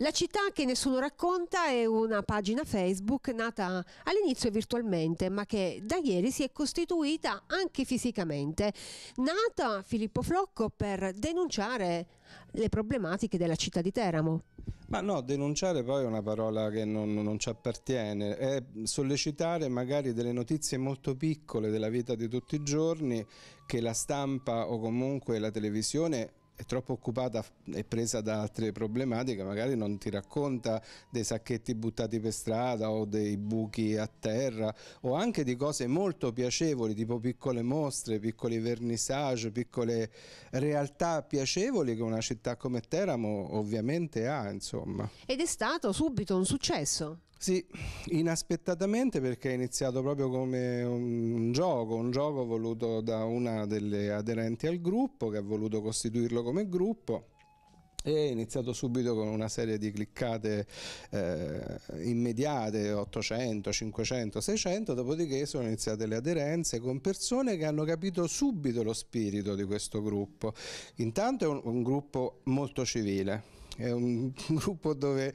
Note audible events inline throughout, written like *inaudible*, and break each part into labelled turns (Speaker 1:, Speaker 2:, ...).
Speaker 1: La città che nessuno racconta è una pagina Facebook nata all'inizio virtualmente ma che da ieri si è costituita anche fisicamente. Nata Filippo Flocco per denunciare le problematiche della città di Teramo.
Speaker 2: Ma no, denunciare poi è una parola che non, non, ci appartiene, è sollecitare magari delle notizie molto piccole della vita di tutti i giorni che la stampa o comunque la televisione è troppo occupata e presa da altre problematiche, magari non ti racconta dei sacchetti buttati per strada o dei buchi a terra o anche di cose molto piacevoli tipo piccole mostre, piccoli vernissage, piccole realtà piacevoli che una città come Teramo ovviamente ha. Insomma.
Speaker 1: Ed è stato subito un successo.
Speaker 2: Sì, inaspettatamente perché è iniziato proprio come un gioco, un gioco voluto da una delle aderenti al gruppo che ha voluto costituirlo come gruppo e iniziato subito con una serie di cliccate eh, immediate 800, 500, 600 dopodiché sono iniziate le aderenze con persone che hanno capito subito lo spirito di questo gruppo intanto è un, un gruppo molto civile è un *laughs* gruppo dove,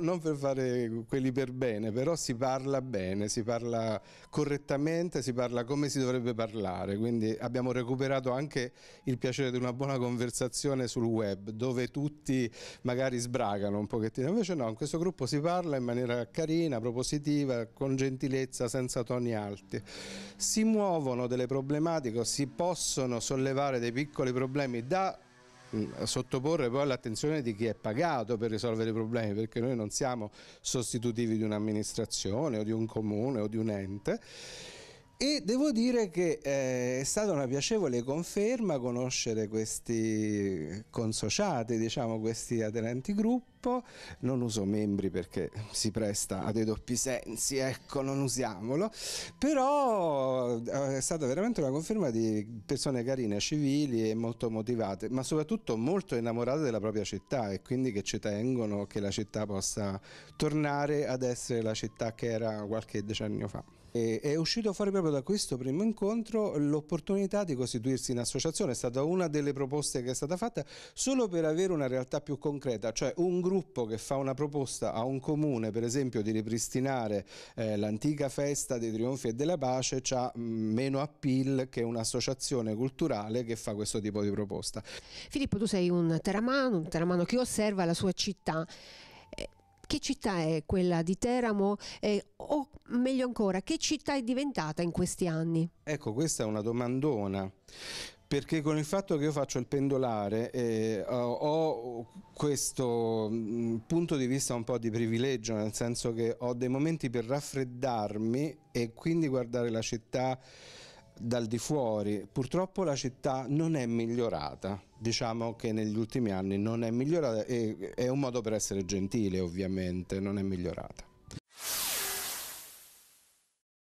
Speaker 2: non per fare quelli per bene, però si parla bene, si parla correttamente, si parla come si dovrebbe parlare, quindi abbiamo recuperato anche il piacere di una buona conversazione sul web, dove tutti magari sbragano un pochettino, invece no, in questo gruppo si parla in maniera carina, propositiva, con gentilezza, senza toni alti. Si muovono delle problematiche, si possono sollevare dei piccoli problemi da sottoporre poi l'attenzione di chi è pagato per risolvere i problemi, perché noi non siamo sostitutivi di un'amministrazione o di un comune o di un ente. E devo dire che eh, è stata una piacevole conferma conoscere questi consociati, diciamo, questi aderenti gruppi gruppo, non uso membri perché si presta a dei doppi sensi, ecco, non usiamolo, però eh, è stata veramente una conferma di persone carine, civili e molto motivate, ma soprattutto molto innamorate della propria città e quindi che ci tengono che la città possa tornare ad essere la città che era qualche decennio fa. E è uscito fuori proprio da questo primo incontro l'opportunità di costituirsi in associazione, è stata una delle proposte che è stata fatta solo per avere una realtà più concreta, cioè un gruppo gruppo che fa una proposta a un comune, per esempio, di ripristinare eh, l'antica festa dei trionfi e della pace, ha mm, meno appeal che un'associazione culturale che fa questo tipo di proposta.
Speaker 1: Filippo, tu sei un teramano, un teramano che osserva la sua città. Eh, che città è quella di Teramo eh, o meglio ancora, che città è diventata in questi anni?
Speaker 2: Ecco, questa è una domandona perché con il fatto che io faccio il pendolare eh, ho questo mm, punto di vista un po' di privilegio, nel senso che ho dei momenti per raffreddarmi e quindi guardare la città dal di fuori. Purtroppo la città non è migliorata, diciamo che negli ultimi anni non è migliorata e è un modo per essere gentile ovviamente, non è migliorata.